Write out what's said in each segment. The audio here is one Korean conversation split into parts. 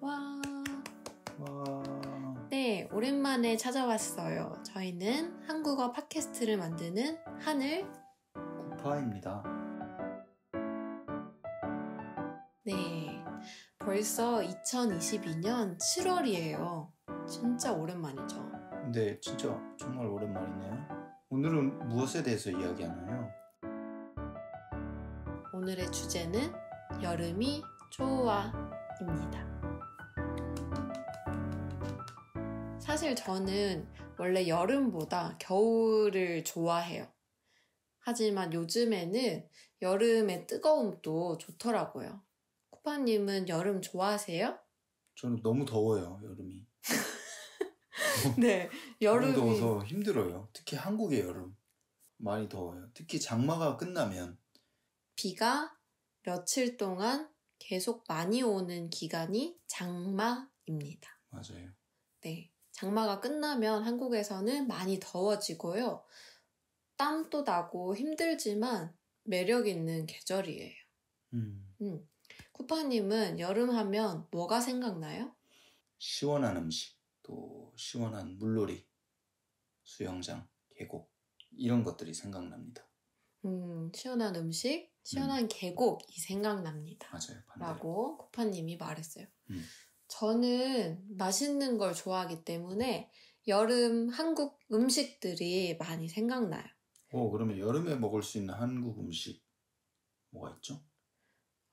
와. 와. 네, 오랜만에 찾아왔어요. 저희는 한국어 팟캐스트를 만드는 하늘 구파입니다. 네. 벌써 2022년 7월이에요. 진짜 오랜만이죠. 네, 진짜 정말 오랜만이네요. 오늘은 무엇에 대해서 이야기하나요? 오늘의 주제는 여름이 좋아입니다. 사실 저는 원래 여름보다 겨울을 좋아해요. 하지만 요즘에는 여름의 뜨거움도 좋더라고요. 쿠파님은 여름 좋아하세요? 저는 너무 더워요, 여름이. 네, 여름이. 너무 더워서 힘들어요. 특히 한국의 여름. 많이 더워요. 특히 장마가 끝나면. 비가 며칠 동안 계속 많이 오는 기간이 장마입니다. 맞아요. 네. 장마가 끝나면 한국에서는 많이 더워지고요. 땀도 나고 힘들지만 매력 있는 계절이에요. 음. 음. 쿠파님은 여름 하면 뭐가 생각나요? 시원한 음식, 또 시원한 물놀이, 수영장, 계곡 이런 것들이 생각납니다. 음, 시원한 음식, 음. 시원한 음. 계곡이 생각납니다. 맞아요. 반대로. 라고 쿠파님이 말했어요. 음. 저는 맛있는 걸 좋아하기 때문에 여름 한국 음식들이 많이 생각나요. 오, 그러면 여름에 먹을 수 있는 한국 음식 뭐가 있죠?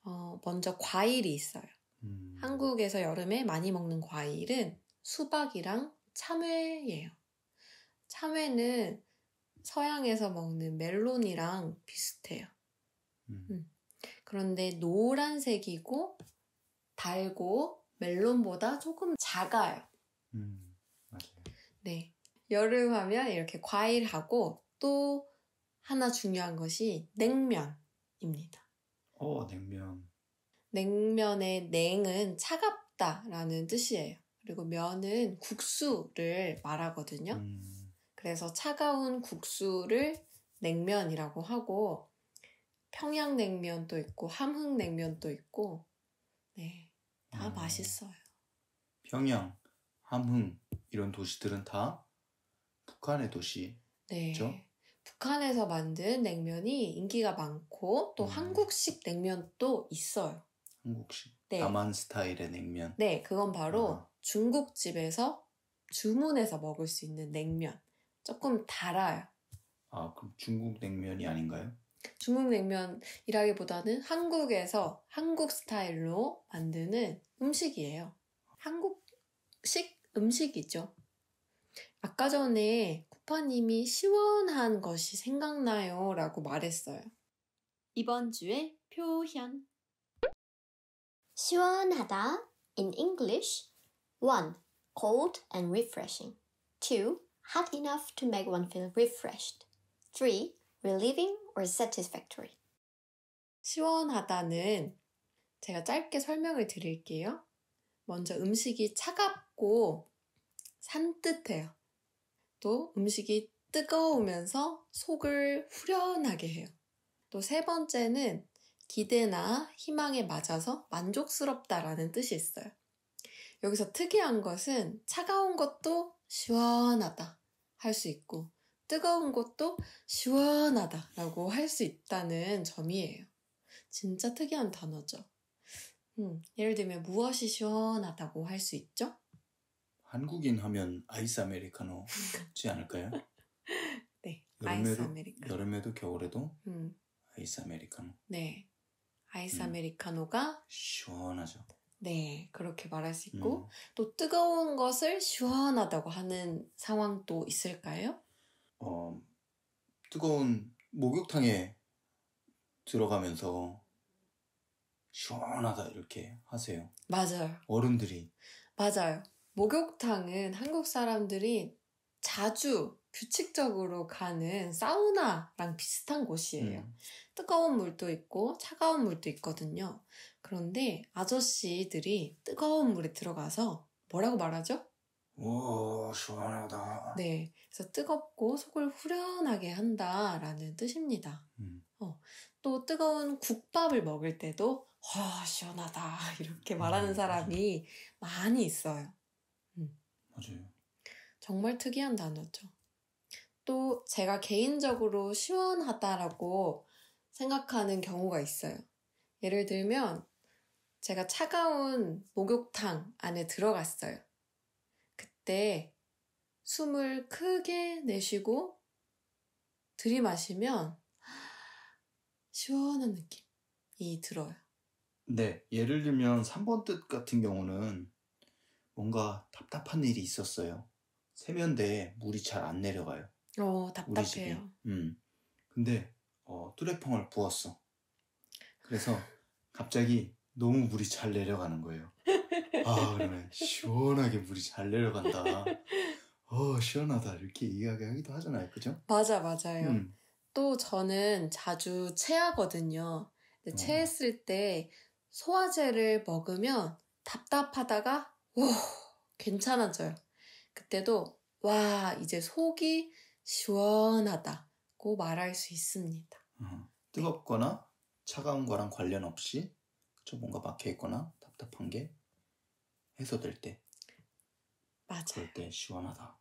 어, 먼저 과일이 있어요. 음. 한국에서 여름에 많이 먹는 과일은 수박이랑 참외예요. 참외는 서양에서 먹는 멜론이랑 비슷해요. 음. 음. 그런데 노란색이고 달고 멜론보다 조금 작아요. 음, 맞아요. 네. 여름 하면 이렇게 과일하고 또 하나 중요한 것이 냉면입니다. 어, 냉면. 냉면의 냉은 차갑다라는 뜻이에요. 그리고 면은 국수를 말하거든요. 음. 그래서 차가운 국수를 냉면이라고 하고 평양냉면도 있고 함흥냉면도 있고 네. 다 아, 아. 맛있어요. 평양, 함흥 이런 도시들은 다 북한의 도시죠. 네. 북한에서 만든 냉면이 인기가 많고 또 음. 한국식 냉면도 있어요. 한국식. 네. 남한 스타일의 냉면. 네, 그건 바로 아. 중국집에서 주문해서 먹을 수 있는 냉면. 조금 달아요. 아, 그럼 중국 냉면이 아닌가요? 중국 냉면이라기보다는 한국에서 한국 스타일로 만드는 음식이에요. 한국식 음식이죠. 아까 전에 쿠파님이 시원한 것이 생각나요 라고 말했어요. 이번 주의 표현. 시원하다 in English 1. Cold and refreshing. 2. Hot enough to make one feel refreshed. 3. relieving or satisfactory. 시원하다는 제가 짧게 설명을 드릴게요. 먼저 음식이 차갑고 산뜻해요. 또 음식이 뜨거우면서 속을 후련하게 해요. 또 세 번째는 기대나 희망에 맞아서 만족스럽다라는 뜻이 있어요. 여기서 특이한 것은 차가운 것도 시원하다 할 수 있고 뜨거운 것도 시원하다라고 할 수 있다는 점이에요. 진짜 특이한 단어죠. 음, 예를 들면 무엇이 시원하다고 할 수 있죠? 한국인 하면 아이스 아메리카노지 않을까요? 네, 여름에도, 아이스 아메리카노. 여름에도 겨울에도 음. 아이스 아메리카노. 네, 아이스 음. 아메리카노가 시원하죠. 네, 그렇게 말할 수 있고 음. 또 뜨거운 것을 시원하다고 하는 상황도 있을까요? 어, 뜨거운 목욕탕에 들어가면서 시원하다 이렇게 하세요. 맞아요. 어른들이. 맞아요. 목욕탕은 한국 사람들이 자주 규칙적으로 가는 사우나랑 비슷한 곳이에요. 음. 뜨거운 물도 있고 차가운 물도 있거든요. 그런데 아저씨들이 뜨거운 물에 들어가서 뭐라고 말하죠? 오, 시원하다. 네. 그래서 뜨겁고 속을 후련하게 한다라는 뜻입니다. 음. 어, 또 뜨거운 국밥을 먹을 때도, 와, 시원하다. 이렇게 말하는 아 사람이 많이 있어요. 음. 맞아요. 정말 특이한 단어죠. 또 제가 개인적으로 시원하다라고 생각하는 경우가 있어요. 예를 들면, 제가 차가운 목욕탕 안에 들어갔어요. 때 숨을 크게 내쉬고 들이마시면 시원한 느낌이 들어요. 네, 예를 들면 3번 뜻 같은 경우는 뭔가 답답한 일이 있었어요. 세면대에 물이 잘 안 내려가요. 어, 답답해요. 음. 근데 어, 뚜레펑을 부었어. 그래서 갑자기 너무 물이 잘 내려가는 거예요. 아, 그러네. 시원하게 물이 잘 내려간다. 어, 시원하다. 이렇게 이야기하기도 하잖아요. 그죠? 맞아, 맞아요. 음. 또 저는 자주 체하거든요. 근데 어. 체했을 때 소화제를 먹으면 답답하다가, 와, 괜찮아져요. 그때도, 와, 이제 속이 시원하다고 말할 수 있습니다. 어. 뜨겁거나 차가운 거랑 관련 없이, 저 뭔가 막혀 있거나 답답한 게 해소될 때 맞아요. 그럴 때 시원하다라고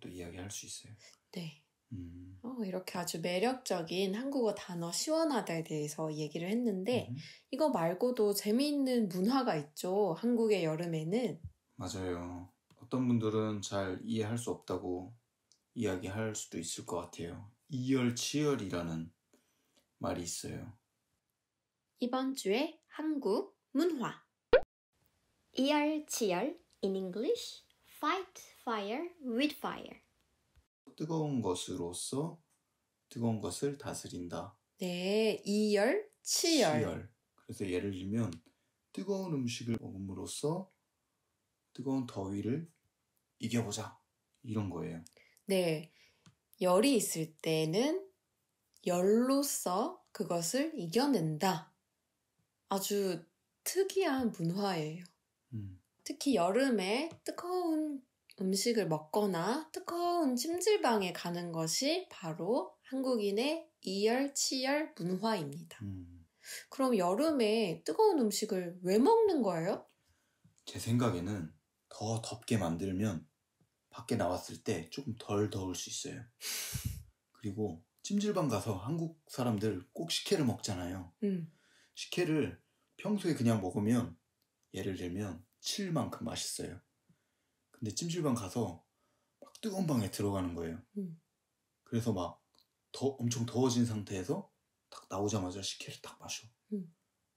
또 이야기할 수 있어요. 네. 음. 어, 이렇게 아주 매력적인 한국어 단어 시원하다에 대해서 얘기를 했는데 음. 이거 말고도 재미있는 문화가 있죠. 한국의 여름에는 맞아요. 어떤 분들은 잘 이해할 수 없다고 이야기할 수도 있을 것 같아요. 이열치열이라는 말이 있어요. 이번 주에 한국 문화 이열치열 in English fight fire with fire 뜨거운 것으로서 뜨거운 것을 다스린다. 네, 이열 치열. 치열. 그래서 예를 들면 뜨거운 음식을 먹음으로써 뜨거운 더위를 이겨보자 이런 거예요. 네, 열이 있을 때는 열로서 그것을 이겨낸다. 아주 특이한 문화예요. 음. 특히 여름에 뜨거운 음식을 먹거나 뜨거운 찜질방에 가는 것이 바로 한국인의 이열치열 문화입니다. 음. 그럼 여름에 뜨거운 음식을 왜 먹는 거예요? 제 생각에는 더 덥게 만들면 밖에 나왔을 때 조금 덜 더울 수 있어요. 그리고 찜질방 가서 한국 사람들 꼭 식혜를 먹잖아요. 음. 식혜를 평소에 그냥 먹으면 예를 들면 7만큼 그 맛있어요. 근데 찜질방 가서 막 뜨거운 방에 들어가는 거예요. 음. 그래서 막 더, 엄청 더워진 상태에서 딱 나오자마자 식혜를 딱 마셔. 음.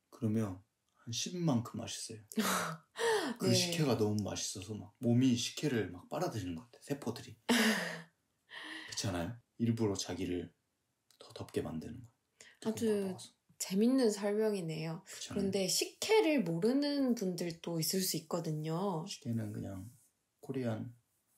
그러면 한 10만큼 그 맛있어요. 그 네. 식혜가 너무 맛있어서 막 몸이 식혜를 막 빨아들이는 것 같아. 요 세포들이. 그렇잖아요. 일부러 자기를 더 덥게 만드는 거야. 아주 재밌는 설명이네요. 그쵸. 그런데 식혜를 모르는 분들도 있을 수 있거든요. 식혜는 그냥 코리안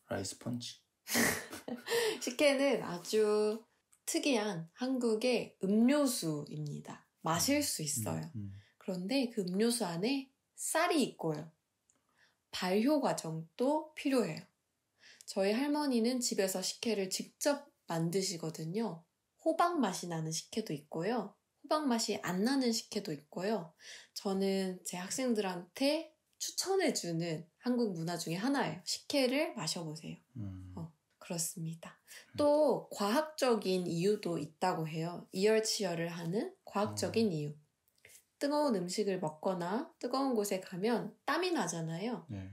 라이스 펀치. 식혜는 아주 특이한 한국의 음료수입니다. 마실 수 있어요. 음, 음. 그런데 그 음료수 안에 쌀이 있고요. 발효 과정도 필요해요. 저희 할머니는 집에서 식혜를 직접 만드시거든요. 호박 맛이 나는 식혜도 있고요. 호박 맛이 안 나는 식혜도 있고요. 저는 제 학생들한테 추천해주는 한국 문화 중에 하나예요. 식혜를 마셔보세요. 음. 어, 그렇습니다. 음. 또 과학적인 이유도 있다고 해요. 이열치열을 하는 과학적인 어. 이유. 뜨거운 음식을 먹거나 뜨거운 곳에 가면 땀이 나잖아요. 네.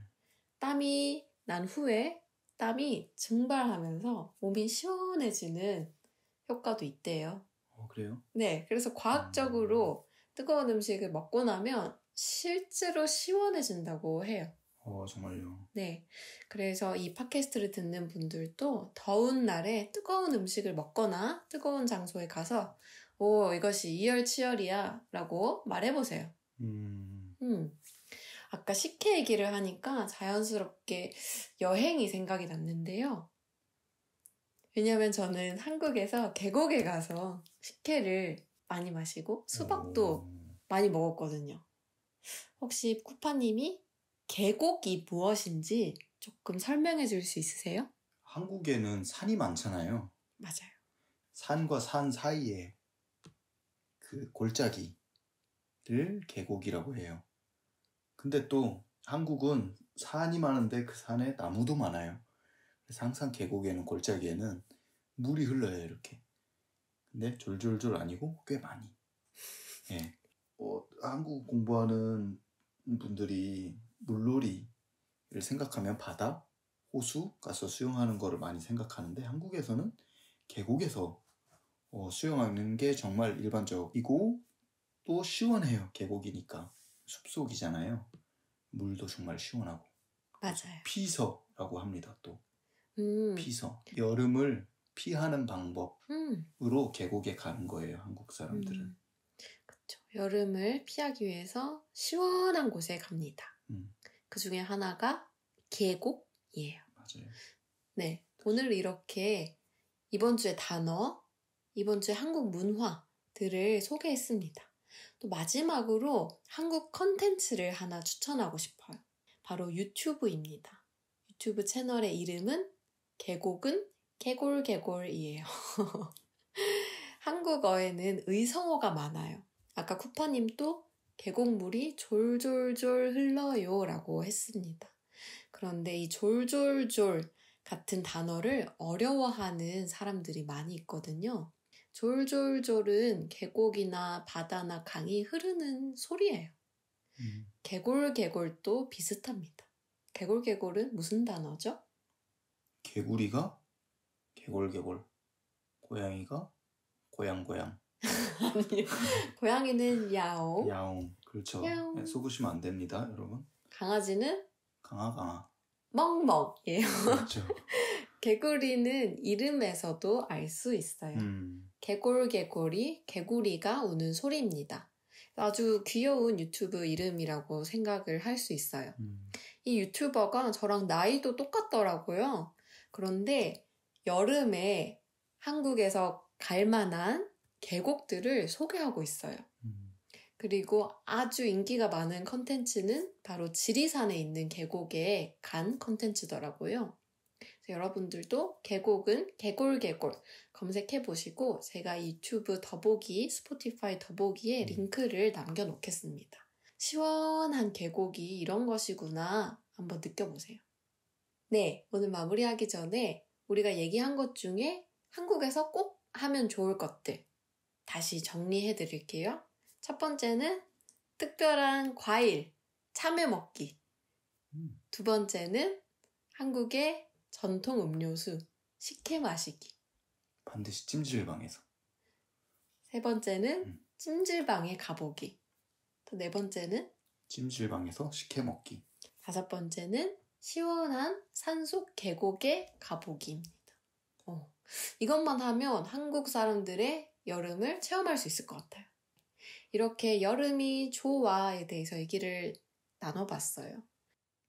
땀이 난 후에 땀이 증발하면서 몸이 시원해지는 효과도 있대요. 어, 그래요? 네, 그래서 과학적으로 뜨거운 음식을 먹고 나면 실제로 시원해진다고 해요. 어, 정말요? 네. 그래서 이 팟캐스트를 듣는 분들도 더운 날에 뜨거운 음식을 먹거나 뜨거운 장소에 가서, 오, 이것이 이열치열이야. 라고 말해보세요. 음. 음. 아까 식혜 얘기를 하니까 자연스럽게 여행이 생각이 났는데요. 왜냐면 저는 한국에서 계곡에 가서 식혜를 많이 마시고 수박도 많이 먹었거든요. 혹시 쿠파님이 계곡이 무엇인지 조금 설명해 줄 수 있으세요? 한국에는 산이 많잖아요. 맞아요. 산과 산 사이에 그 골짜기를 계곡이라고 해요. 근데 또 한국은 산이 많은데 그 산에 나무도 많아요. 그래서 항상 계곡에는 골짜기에는 물이 흘러요 이렇게. 근데 졸졸졸 아니고 꽤 많이. 예. 어, 한국 공부하는 분들이 물놀이를 생각하면 바다, 호수 가서 수영하는 거를 많이 생각하는데 한국에서는 계곡에서 어, 수영하는 게 정말 일반적이고 또 시원해요. 계곡이니까 숲속이잖아요. 물도 정말 시원하고 맞아요. 피서라고 합니다. 또 음. 피서 여름을 피하는 음. 방법으로 음. 계곡에 가는 거예요 한국 사람들은. 음. 그렇죠. 여름을 피하기 위해서 시원한 곳에 갑니다. 음. 그 중에 하나가 계곡이에요. 맞아요. 네, 오늘 이렇게 이번 주의 단어, 이번 주의 한국 문화들을 소개했습니다. 또 마지막으로 한국 컨텐츠를 하나 추천하고 싶어요. 바로 유튜브입니다. 유튜브 채널의 이름은 계곡은 개골개골이에요. 한국어에는 의성어가 많아요. 아까 쿠파님도 계곡물이 졸졸졸 흘러요 라고 했습니다. 그런데 이 졸졸졸 같은 단어를 어려워하는 사람들이 많이 있거든요. 졸졸졸은 계곡이나 바다나 강이 흐르는 소리예요. 음. 개골개골도 비슷합니다. 개골개골은 무슨 단어죠? 개구리가 개골개골, 고양이가 고양고양. 고양이는 야옹. 야옹. 그렇죠. 네, 야옹. 네, 속으시면 안 됩니다, 여러분. 강아지는 강아강아. 멍멍이에요. 그렇죠. 개구리는 이름에서도 알 수 있어요. 음. 개골개골이 개구리가 우는 소리입니다. 아주 귀여운 유튜브 이름이라고 생각을 할 수 있어요. 음. 이 유튜버가 저랑 나이도 똑같더라고요. 그런데 여름에 한국에서 갈 만한 계곡들을 소개하고 있어요. 음. 그리고 아주 인기가 많은 컨텐츠는 바로 지리산에 있는 계곡에 간 컨텐츠더라고요. 여러분들도 계곡은 개골개골 검색해 보시고 제가 유튜브 더보기, 스포티파이 더보기에 음. 링크를 남겨 놓겠습니다. 시원한 계곡이 이런 것이구나 한번 느껴보세요. 네, 오늘 마무리하기 전에 우리가 얘기한 것 중에 한국에서 꼭 하면 좋을 것들 다시 정리해 드릴게요. 첫 번째는 특별한 과일, 참외 먹기. 음. 두 번째는 한국의 전통 음료수, 식혜 마시기. 반드시 찜질방에서. 세 번째는 음. 찜질방에 가보기. 또네 번째는 찜질방에서 식혜 먹기. 다섯 번째는 시원한 산속 계곡에 가보기입니다. 어, 이것만 하면 한국 사람들의 여름을 체험할 수 있을 것 같아요. 이렇게 여름이 좋아에 대해서 얘기를 나눠봤어요.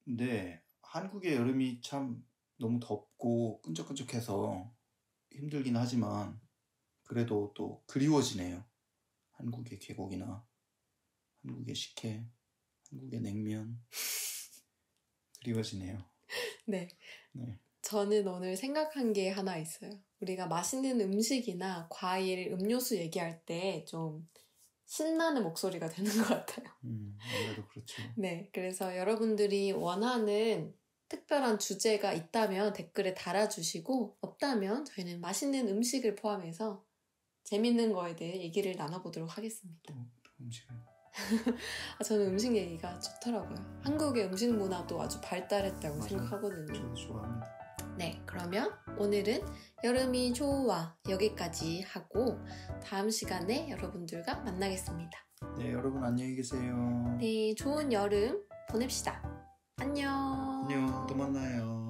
네, 한국의 여름이 참 너무 덥고 끈적끈적해서 힘들긴 하지만 그래도 또 그리워지네요. 한국의 계곡이나 한국의 식혜, 한국의 냉면. 이어지네요. 네. 네. 저는 오늘 생각한 게 하나 있어요. 우리가 맛있는 음식이나 과일, 음료수 얘기할 때 좀 신나는 목소리가 되는 것 같아요. 음, 아무래도 그렇죠. 네. 그래서 여러분들이 원하는 특별한 주제가 있다면 댓글에 달아주시고, 없다면 저희는 맛있는 음식을 포함해서 재밌는 거에 대해 얘기를 나눠보도록 하겠습니다. 또, 어, 또 음식을. 아, 저는 음식 얘기가 좋더라고요. 한국의 음식 문화도 아주 발달했다고 맞아요. 생각하거든요. 저도 좋아합니다. 네, 그러면 오늘은 여름이 좋아 여기까지 하고 다음 시간에 여러분들과 만나겠습니다. 네, 여러분 안녕히 계세요. 네, 좋은 여름 보냅시다. 안녕. 안녕, 또 만나요.